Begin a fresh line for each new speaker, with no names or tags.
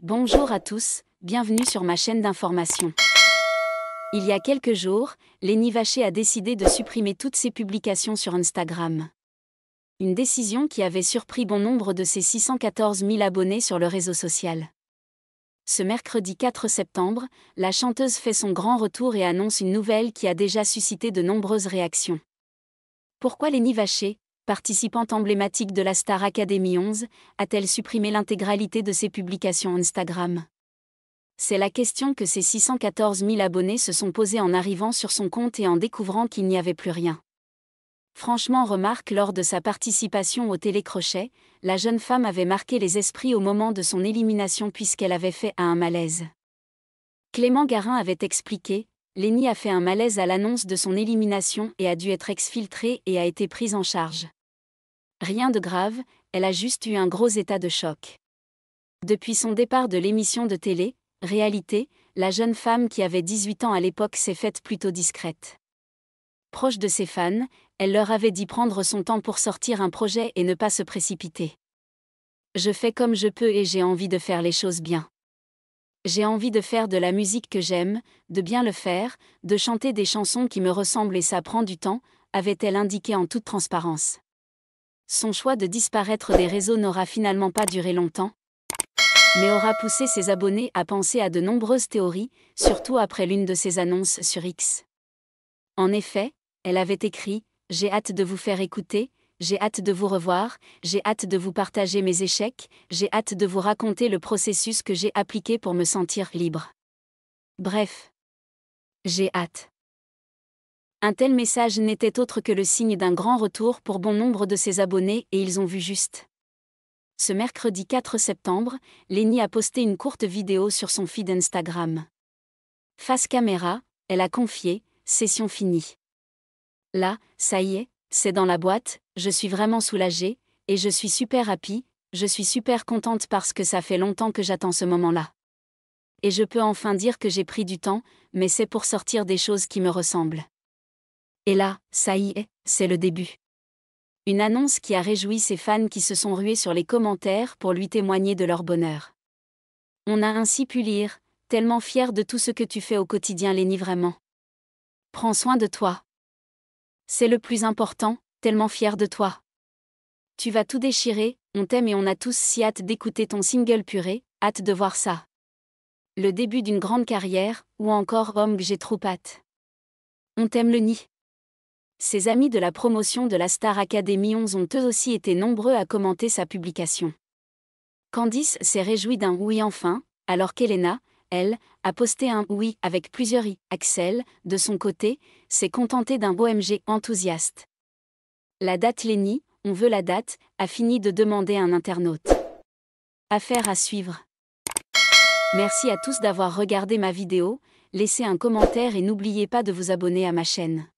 Bonjour à tous, bienvenue sur ma chaîne d'information. Il y a quelques jours, Lenny Vaché a décidé de supprimer toutes ses publications sur Instagram. Une décision qui avait surpris bon nombre de ses 614 000 abonnés sur le réseau social ce mercredi 4 septembre, la chanteuse fait son grand retour et annonce une nouvelle qui a déjà suscité de nombreuses réactions. Pourquoi Lenny Vaché, participante emblématique de la Star Academy 11, a-t-elle supprimé l'intégralité de ses publications Instagram C'est la question que ses 614 000 abonnés se sont posés en arrivant sur son compte et en découvrant qu'il n'y avait plus rien. Franchement remarque lors de sa participation au télécrochet, la jeune femme avait marqué les esprits au moment de son élimination puisqu'elle avait fait à un malaise. Clément Garin avait expliqué, Lénie a fait un malaise à l'annonce de son élimination et a dû être exfiltrée et a été prise en charge. Rien de grave, elle a juste eu un gros état de choc. Depuis son départ de l'émission de télé, Réalité, la jeune femme qui avait 18 ans à l'époque s'est faite plutôt discrète. Proche de ses fans, elle leur avait dit prendre son temps pour sortir un projet et ne pas se précipiter. Je fais comme je peux et j'ai envie de faire les choses bien. J'ai envie de faire de la musique que j'aime, de bien le faire, de chanter des chansons qui me ressemblent et ça prend du temps, avait-elle indiqué en toute transparence. Son choix de disparaître des réseaux n'aura finalement pas duré longtemps, mais aura poussé ses abonnés à penser à de nombreuses théories, surtout après l'une de ses annonces sur X. En effet, elle avait écrit j'ai hâte de vous faire écouter, j'ai hâte de vous revoir, j'ai hâte de vous partager mes échecs, j'ai hâte de vous raconter le processus que j'ai appliqué pour me sentir libre. Bref. J'ai hâte. Un tel message n'était autre que le signe d'un grand retour pour bon nombre de ses abonnés et ils ont vu juste. Ce mercredi 4 septembre, Lenny a posté une courte vidéo sur son feed Instagram. Face caméra, elle a confié, session finie là, ça y est, c'est dans la boîte, je suis vraiment soulagée, et je suis super happy, je suis super contente parce que ça fait longtemps que j'attends ce moment-là. Et je peux enfin dire que j'ai pris du temps, mais c'est pour sortir des choses qui me ressemblent. Et là, ça y est, c'est le début. Une annonce qui a réjoui ses fans qui se sont rués sur les commentaires pour lui témoigner de leur bonheur. On a ainsi pu lire, tellement fier de tout ce que tu fais au quotidien Lenny vraiment. Prends soin de toi. C'est le plus important, tellement fier de toi. Tu vas tout déchirer, on t'aime et on a tous si hâte d'écouter ton single purée, hâte de voir ça. Le début d'une grande carrière, ou encore Homme oh, j'ai trop hâte. On t'aime le nid. Ses amis de la promotion de la Star Academy 11 ont eux aussi été nombreux à commenter sa publication. Candice s'est réjouie d'un oui enfin, alors qu'Elena, elle, a posté un oui avec plusieurs i. Axel, de son côté, s'est contenté d'un OMG » enthousiaste. La date Lenny, on veut la date, a fini de demander un internaute. Affaire à suivre. Merci à tous d'avoir regardé ma vidéo, laissez un commentaire et n'oubliez pas de vous abonner à ma chaîne.